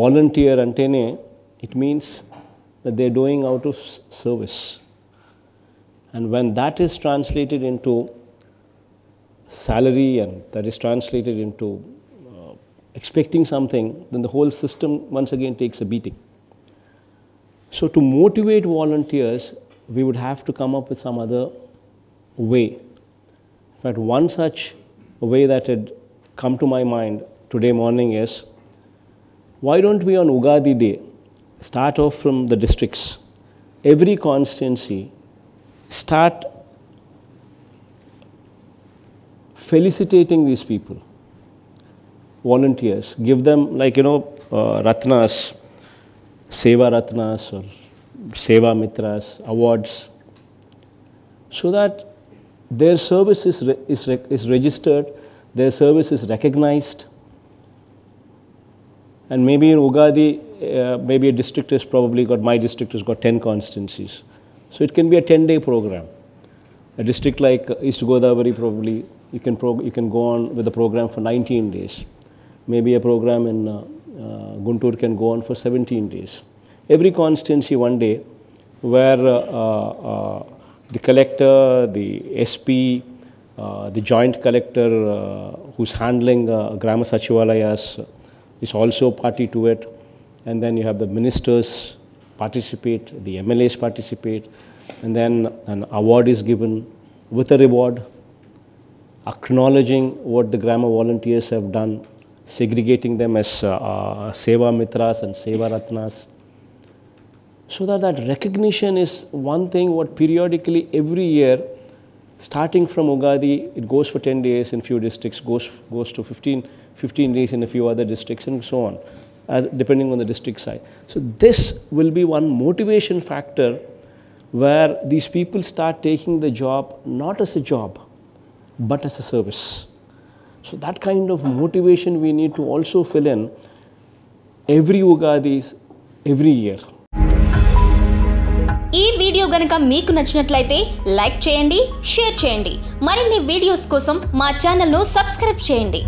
Volunteer అంటేనే it means that they're doing out of service. And when that is translated into salary and that is translated into uh, expecting something, then the whole system once again takes a beating. So, to motivate volunteers, we would have to come up with some other way. But one such way that had come to my mind today morning is why don't we on Ugadi day start off from the districts? Every constituency start felicitating these people, volunteers. Give them like, you know, uh, Ratnas, Seva Ratnas or Seva Mitras, awards, so that their service is, re is, re is registered, their service is recognized, and maybe in Ugadi, uh, maybe a district has probably got, my district has got 10 constancies. So it can be a 10 day program. A district like East Godavari probably, you can, you can go on with a program for 19 days. Maybe a program in uh, uh, Guntur can go on for 17 days. Every constancy one day where uh, uh, the collector, the SP, uh, the joint collector who's handling uh, Grama Sachivalayas is also party to it. And then you have the ministers participate, the MLAs participate, and then an award is given with a reward, acknowledging what the grammar volunteers have done, segregating them as uh, uh, Seva Mitras and Seva Ratnas. So that that recognition is one thing what periodically every year starting from Ugadi, it goes for 10 days in few districts, goes, goes to 15. 15 days in a few other districts and so on, uh, depending on the district size. So this will be one motivation factor where these people start taking the job not as a job, but as a service. So that kind of motivation we need to also fill in every Ugadis, every year. ఈ video గనక మీకు నచ్చినట్లయితే like చేయండి share చేయండి మరిన్ని videos కోసం మా ఛానల్ను సబ్స్క్రైబ్ చేయండి